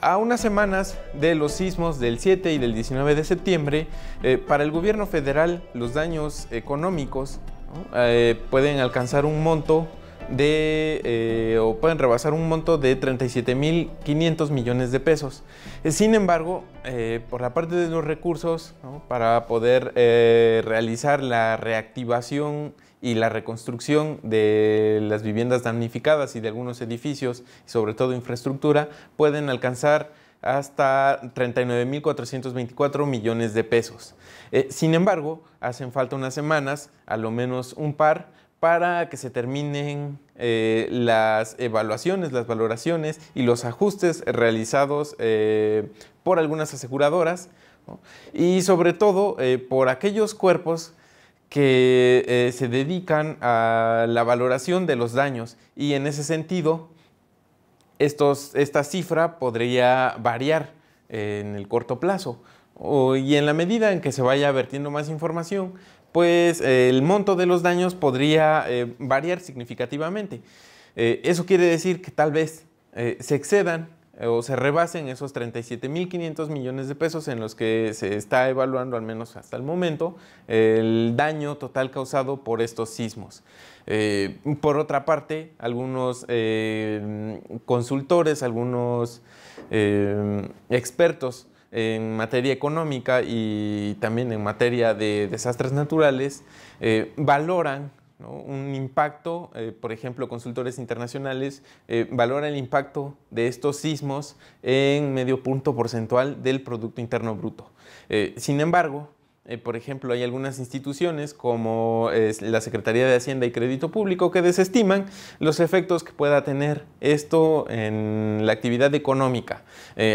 A unas semanas de los sismos del 7 y del 19 de septiembre, eh, para el gobierno federal los daños económicos eh, pueden alcanzar un monto de, eh, o pueden rebasar un monto de 37.500 millones de pesos. Sin embargo, por la parte de los recursos, para poder realizar la reactivación y la reconstrucción de las viviendas damnificadas y de algunos edificios, sobre todo infraestructura, pueden alcanzar hasta 39.424 millones de pesos. Eh, sin embargo, hacen falta unas semanas, a lo menos un par, para que se terminen eh, las evaluaciones, las valoraciones y los ajustes realizados eh, por algunas aseguradoras y sobre todo por aquellos cuerpos que eh, se dedican a la valoración de los daños y en ese sentido estos, esta cifra podría variar eh, en el corto plazo y en la medida en que se vaya vertiendo más información pues eh, el monto de los daños podría variar significativamente. eso quiere decir que tal vez se excedan eh, o se rebasen esos 37.500 millones de pesos en los que se está evaluando, al menos hasta el momento, el daño total causado por estos sismos. Eh, por otra parte, algunos eh, consultores, algunos expertos en materia económica y también en materia de desastres naturales valoran un impacto, eh, por ejemplo, consultores internacionales eh, valoran el impacto de estos sismos en medio punto porcentual del Producto Interno Bruto. Eh, sin embargo, por ejemplo, hay algunas instituciones como la Secretaría de Hacienda y Crédito Público que desestiman los efectos que pueda tener esto en la actividad económica,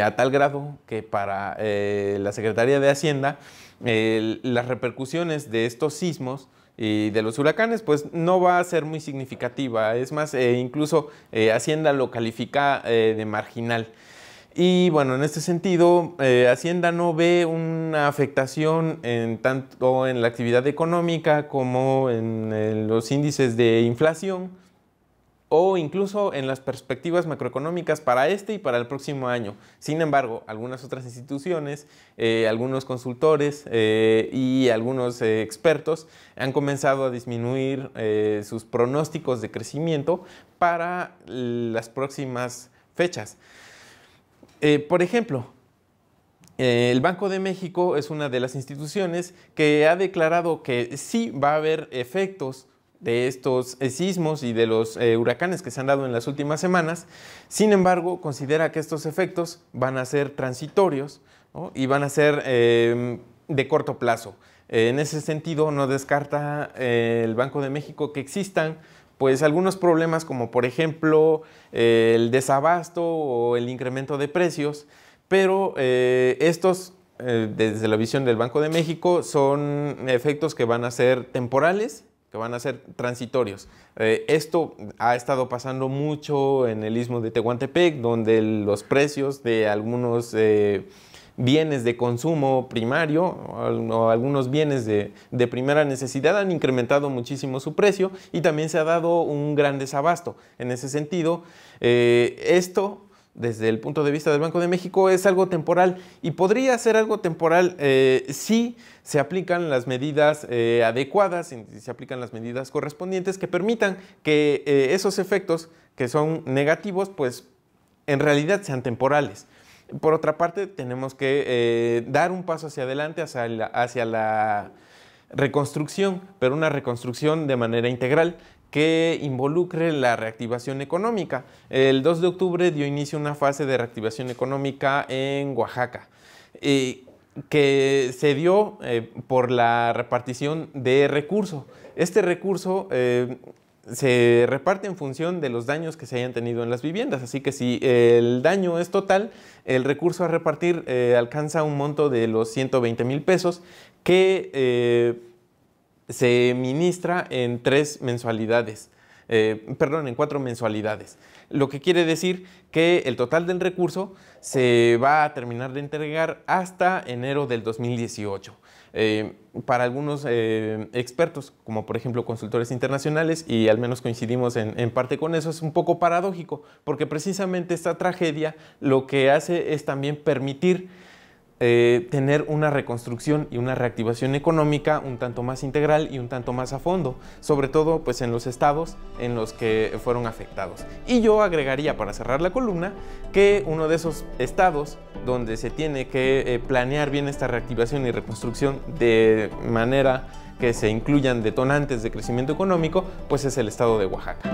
a tal grado que para la Secretaría de Hacienda las repercusiones de estos sismos y de los huracanes, pues no va a ser muy significativa. Es más, eh, incluso eh, Hacienda lo califica eh, de marginal. Y bueno, en este sentido, Hacienda no ve una afectación en tanto en la actividad económica como en los índices de inflación o incluso en las perspectivas macroeconómicas para este y para el próximo año. Sin embargo, algunas otras instituciones, eh, algunos consultores eh, y algunos eh, expertos han comenzado a disminuir sus pronósticos de crecimiento para las próximas fechas. por ejemplo, el Banco de México es una de las instituciones que ha declarado que sí va a haber efectos de estos eh, sismos y de los eh, huracanes que se han dado en las últimas semanas. Sin embargo, considera que estos efectos van a ser transitorios y van a ser em, de corto plazo. Eh, en ese sentido, no descarta el Banco de México que existan pues algunos problemas como por ejemplo el desabasto o el incremento de precios, pero estos desde la visión del Banco de México son efectos que van a ser temporales que van a ser transitorios. Eh, esto ha estado pasando mucho en el istmo de Tehuantepec, donde los precios de algunos eh, bienes de consumo primario o algunos bienes de, primera necesidad han incrementado muchísimo su precio y también se ha dado un gran desabasto. En ese sentido, eh, esto desde el punto de vista del Banco de México es algo temporal y podría ser algo temporal eh, si se aplican las medidas eh, adecuadas, si se aplican las medidas correspondientes que permitan que eh, esos efectos que son negativos, pues en realidad sean temporales. Por otra parte, tenemos que dar un paso hacia adelante, hacia la reconstrucción, pero una reconstrucción de manera integral que involucre la reactivación económica. El 2 de octubre dio inicio una fase de reactivación económica en Oaxaca. Eh, que se dio eh, por la repartición de recurso. Este recurso eh, se reparte en función de los daños que se hayan tenido en las viviendas. Así que si el daño es total, el recurso a repartir alcanza un monto de los 120 mil pesos que se ministra en tres mensualidades. Eh, perdón, en cuatro mensualidades. Lo que quiere decir que el total del recurso se va a terminar de entregar hasta enero del 2018. Eh, para algunos eh, expertos, como por ejemplo consultores internacionales, y al menos coincidimos en, en, parte con eso, es un poco paradójico, porque precisamente esta tragedia lo que hace es también permitir eh, tener una reconstrucción y una reactivación económica un tanto más integral y un tanto más a fondo, sobre todo pues en los estados en los que fueron afectados. Y yo agregaría para cerrar la columna que uno de esos estados donde se tiene que eh, planear bien esta reactivación y reconstrucción de manera que se incluyan detonantes de crecimiento económico, pues es el estado de Oaxaca.